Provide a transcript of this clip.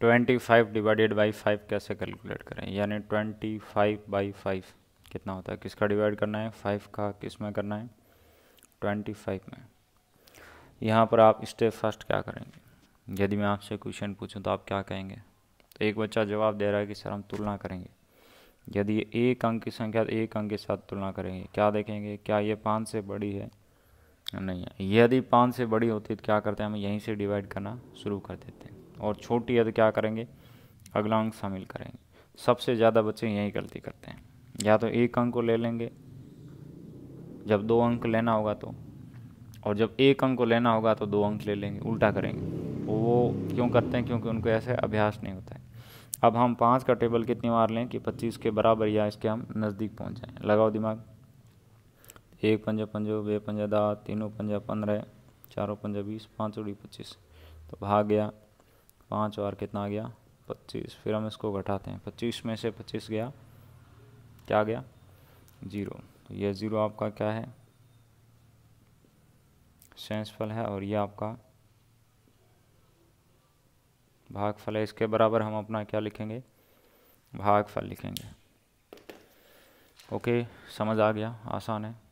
twenty five divided by five कैसे calculate करें यानी ट्वेंटी फाइव बाई फाइव कितना होता है किसका डिवाइड करना है फाइव का किस में करना है ट्वेंटी फाइव में यहाँ पर आप स्टेप फर्स्ट क्या करेंगे यदि मैं आपसे क्वेश्चन पूछूं तो आप क्या कहेंगे तो एक बच्चा जवाब दे रहा है कि सर हम तुलना करेंगे यदि एक अंक की संख्या तो एक अंक के साथ तुलना करेंगे क्या देखेंगे क्या ये पाँच से बड़ी है नहीं है यदि पाँच से बड़ी होती तो क्या करते हैं हम यहीं से डिवाइड करना शुरू कर देते हैं और छोटी है तो क्या करेंगे अगला अंक शामिल करेंगे सबसे ज़्यादा बच्चे यही गलती करते हैं या तो एक अंक को ले लेंगे जब दो अंक लेना होगा तो और जब एक अंक को लेना होगा तो दो अंक ले लेंगे उल्टा करेंगे वो क्यों करते हैं क्योंकि उनको ऐसे अभ्यास नहीं होता है अब हम पाँच का टेबल कितनी बार लें कि पच्चीस के बराबर या इसके हम नज़दीक पहुँच जाएँ लगाओ दिमाग एक पंजा पंजो बे पंजा दा तीनों पंजा पंद्रह चारों पंजा बीस पाँच उड़ी पच्चीस तो भाग गया पाँच बार कितना गया पच्चीस फिर हम इसको घटाते हैं पच्चीस में से पच्चीस गया क्या गया ज़ीरो यह ज़ीरो आपका क्या है सेंसफल है और ये आपका भागफल है इसके बराबर हम अपना क्या लिखेंगे भागफल लिखेंगे ओके समझ आ गया आसान है